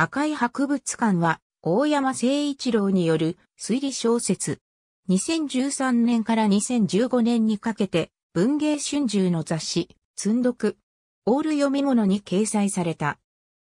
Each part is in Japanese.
赤い博物館は、大山誠一郎による推理小説。2013年から2015年にかけて、文芸春秋の雑誌、積読、オール読み物に掲載された。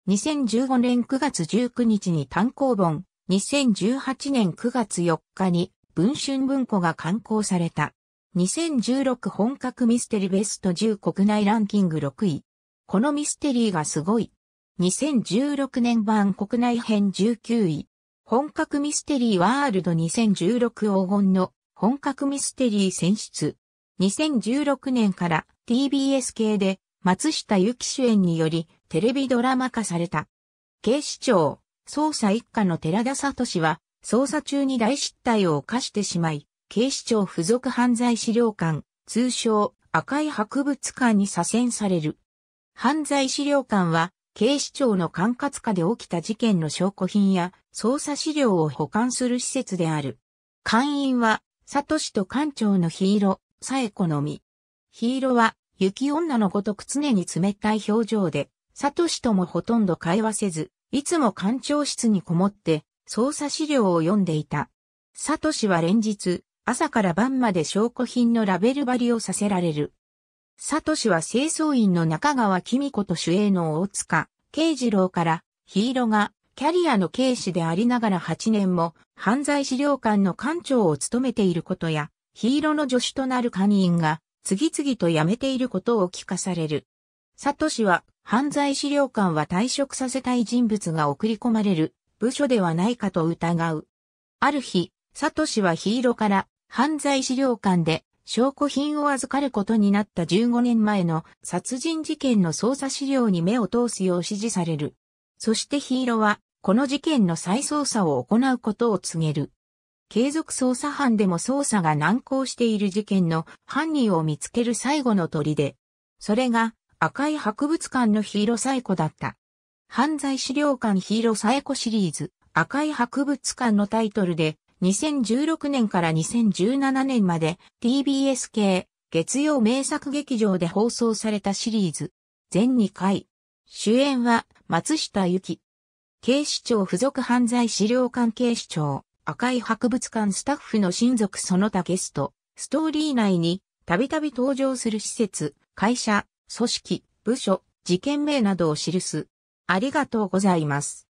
2015年9月19日に単行本、2018年9月4日に文春文庫が刊行された。2016本格ミステリベスト10国内ランキング6位。このミステリーがすごい2016年版国内編19位。本格ミステリーワールド2016黄金の本格ミステリー選出。2016年から TBS 系で松下由紀主演によりテレビドラマ化された。警視庁、捜査一課の寺田聡は捜査中に大失態を犯してしまい、警視庁付属犯罪資料館、通称赤い博物館に左遷される。犯罪資料館は警視庁の管轄下で起きた事件の証拠品や捜査資料を保管する施設である。会員は、サトシと館長のヒーロー、サエコのみ。ヒーローは、雪女のごとく常に冷たい表情で、サトシともほとんど会話せず、いつも館長室にこもって、捜査資料を読んでいた。サトシは連日、朝から晩まで証拠品のラベル張りをさせられる。サトシは清掃員の中川紀美子と主演の大塚、慶次郎から、ヒーローが、キャリアの警視でありながら8年も、犯罪資料館の館長を務めていることや、ヒーローの助手となる官員が、次々と辞めていることを聞かされる。サトシは、犯罪資料館は退職させたい人物が送り込まれる、部署ではないかと疑う。ある日、サトシはヒーローから、犯罪資料館で、証拠品を預かることになった15年前の殺人事件の捜査資料に目を通すよう指示される。そしてヒーローは、この事件の再捜査を行うことを告げる。継続捜査班でも捜査が難航している事件の犯人を見つける最後の砦。それが赤い博物館のヒーローサエコだった。犯罪資料館ヒーローサエコシリーズ赤い博物館のタイトルで2016年から2017年まで TBS 系月曜名作劇場で放送されたシリーズ。全2回。主演は松下由紀。警視庁付属犯罪資料館警視庁赤い博物館スタッフの親族その他ゲスト。ストーリー内にたびたび登場する施設、会社、組織、部署、事件名などを記す。ありがとうございます。